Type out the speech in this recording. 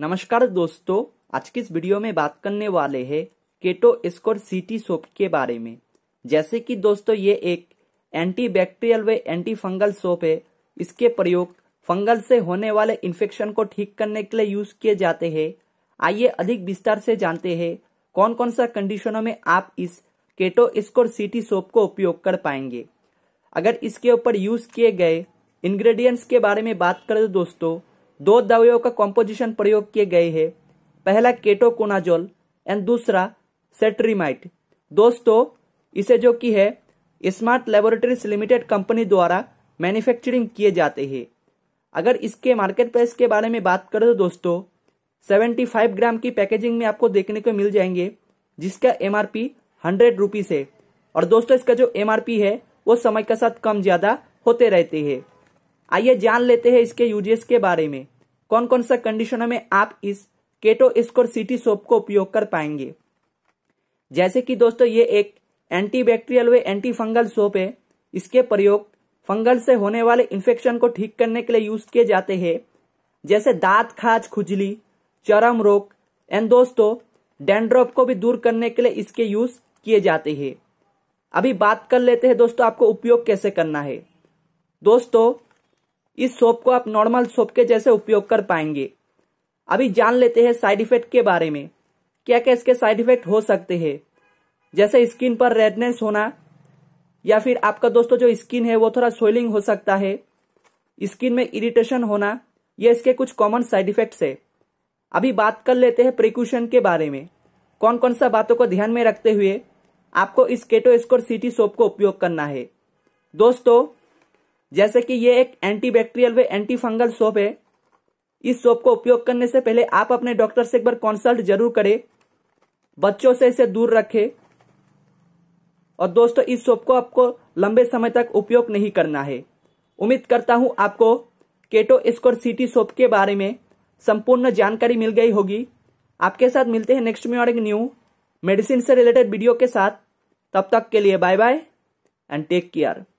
नमस्कार दोस्तों आज की इस वीडियो में बात करने वाले हैं केटो स्कोर सिटी सोप के बारे में जैसे कि दोस्तों ये एक एंटी बैक्टीरियल व एंटी फंगल सोप है इसके प्रयोग फंगल से होने वाले इन्फेक्शन को ठीक करने के लिए यूज किए जाते हैं आइए अधिक विस्तार से जानते हैं कौन कौन सा कंडीशनों में आप इस केटो स्कोर सिटी सोप को उपयोग कर पाएंगे अगर इसके ऊपर यूज किए गए इंग्रेडिएंट्स के बारे में बात करें तो दोस्तों दो दवाइयों का कॉम्पोजिशन प्रयोग किए गए हैं पहला केटोकोनाजोल एंड दूसरा सेट्रीमाइट दोस्तों इसे जो कि है स्मार्ट लेबोरेटरीज लिमिटेड कंपनी द्वारा मैन्युफैक्चरिंग किए जाते हैं अगर इसके मार्केट प्राइस के बारे में बात करें तो दोस्तों 75 ग्राम की पैकेजिंग में आपको देखने को मिल जाएंगे जिसका M R P hundred rupees है और दोस्तों इसका जो एम आर पी है वो समय के साथ कम ज़्यादा होते रहते हैं आइए जान लेते हैं इसके यूजेस के बारे में कौन कौन सा कंडीशन में आप इस केटो स्कोर सिटी सोप को उपयोग कर पाएंगे जैसे कि दोस्तों ये एक एंटीबैक्टीरियल व एंटी फंगल सोप है इसके प्रयोग फंगल से होने वाले इन्फेक्शन को ठीक करने के लिए यूज किए जाते हैं जैसे दांत खाज खुजली चरम रोग एंड दोस्तों डेंड्रॉप को भी दूर करने के लिए इसके यूज किए जाते हैं अभी बात कर लेते हैं दोस्तों आपको उपयोग कैसे करना है दोस्तों इस सोप को आप नॉर्मल सोप के जैसे उपयोग कर पाएंगे अभी जान लेते हैं साइड इफेक्ट के बारे में क्या क्या इसके साइड इफेक्ट हो सकते हैं जैसे स्किन पर रेडनेस होना या फिर आपका दोस्तों जो स्किन है वो थोड़ा स्वेलिंग हो सकता है स्किन में इरिटेशन होना ये इसके कुछ कॉमन साइड इफेक्ट्स है अभी बात कर लेते हैं प्रिकॉशन के बारे में कौन कौन सा बातों को ध्यान में रखते हुए आपको इस केटो स्कोर सिटी सोप को उपयोग करना है दोस्तों जैसे कि ये एक एंटीबैक्टीरियल व एंटी फंगल सोप है इस सोप को उपयोग करने से पहले आप अपने डॉक्टर से एक बार कंसल्ट जरूर करें बच्चों से इसे दूर रखें और दोस्तों इस सोप को आपको लंबे समय तक उपयोग नहीं करना है उम्मीद करता हूं आपको केटो स्कोर सिटी सोप के बारे में संपूर्ण जानकारी मिल गई होगी आपके साथ मिलते हैं नेक्स्ट में और एक न्यू मेडिसिन से रिलेटेड वीडियो के साथ तब तक के लिए bye bye and take care